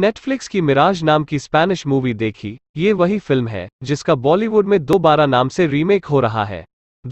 Netflix की मिराज नाम की स्पैनिश मूवी देखी ये वही फिल्म है जिसका बॉलीवुड में दो बारह नाम से रीमेक हो रहा है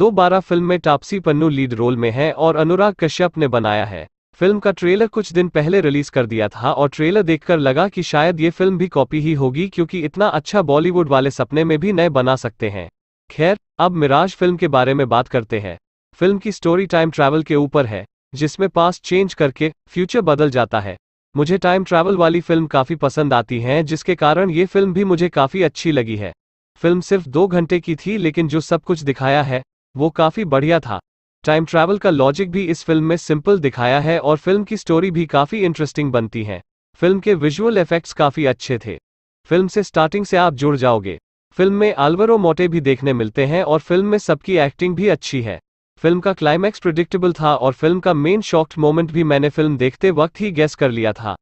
बारह फिल्म में टापसी पन्नू लीड रोल में है और अनुराग कश्यप ने बनाया है फिल्म का ट्रेलर कुछ दिन पहले रिलीज कर दिया था और ट्रेलर देखकर लगा कि शायद ये फिल्म भी कॉपी ही होगी क्योंकि इतना अच्छा बॉलीवुड वाले सपने में भी नए बना सकते हैं खैर अब मिराज फिल्म के बारे में बात करते हैं फिल्म की स्टोरी टाइम ट्रैवल के ऊपर है जिसमें पास चेंज करके फ्यूचर बदल जाता है मुझे टाइम ट्रैवल वाली फिल्म काफी पसंद आती हैं जिसके कारण ये फिल्म भी मुझे काफी अच्छी लगी है फिल्म सिर्फ दो घंटे की थी लेकिन जो सब कुछ दिखाया है वो काफी बढ़िया था टाइम ट्रैवल का लॉजिक भी इस फिल्म में सिंपल दिखाया है और फिल्म की स्टोरी भी काफी इंटरेस्टिंग बनती है फिल्म के विजुअल इफेक्ट्स काफी अच्छे थे फिल्म से स्टार्टिंग से आप जुड़ जाओगे फिल्म में आलवरो मोटे भी देखने मिलते हैं और फिल्म में सबकी एक्टिंग भी अच्छी है फिल्म का क्लाइमैक्स प्रिडिक्टेबल था और फिल्म का मेन शॉक्ड मोमेंट भी मैंने फिल्म देखते वक्त ही गेस कर लिया था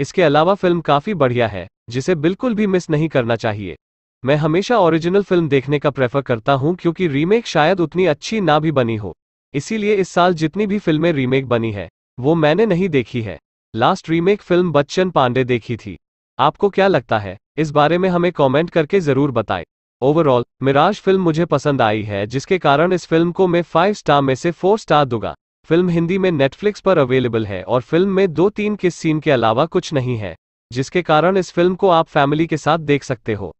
इसके अलावा फिल्म काफी बढ़िया है जिसे बिल्कुल भी मिस नहीं करना चाहिए मैं हमेशा ओरिजिनल फिल्म देखने का प्रेफर करता हूं क्योंकि रीमेक शायद उतनी अच्छी ना भी बनी हो इसीलिए इस साल जितनी भी फिल्में रीमेक बनी है वो मैंने नहीं देखी है last remake film Bachchan Pandey देखी थी आपको क्या लगता है इस बारे में हमें कॉमेंट करके जरूर बताएं ओवरऑल मिराज फिल्म मुझे पसंद आई है जिसके कारण इस फिल्म को मैं फाइव स्टार में से फोर स्टार दूंगा फिल्म हिंदी में नेटफ्लिक्स पर अवेलेबल है और फिल्म में दो तीन किस सीन के अलावा कुछ नहीं है जिसके कारण इस फिल्म को आप फैमिली के साथ देख सकते हो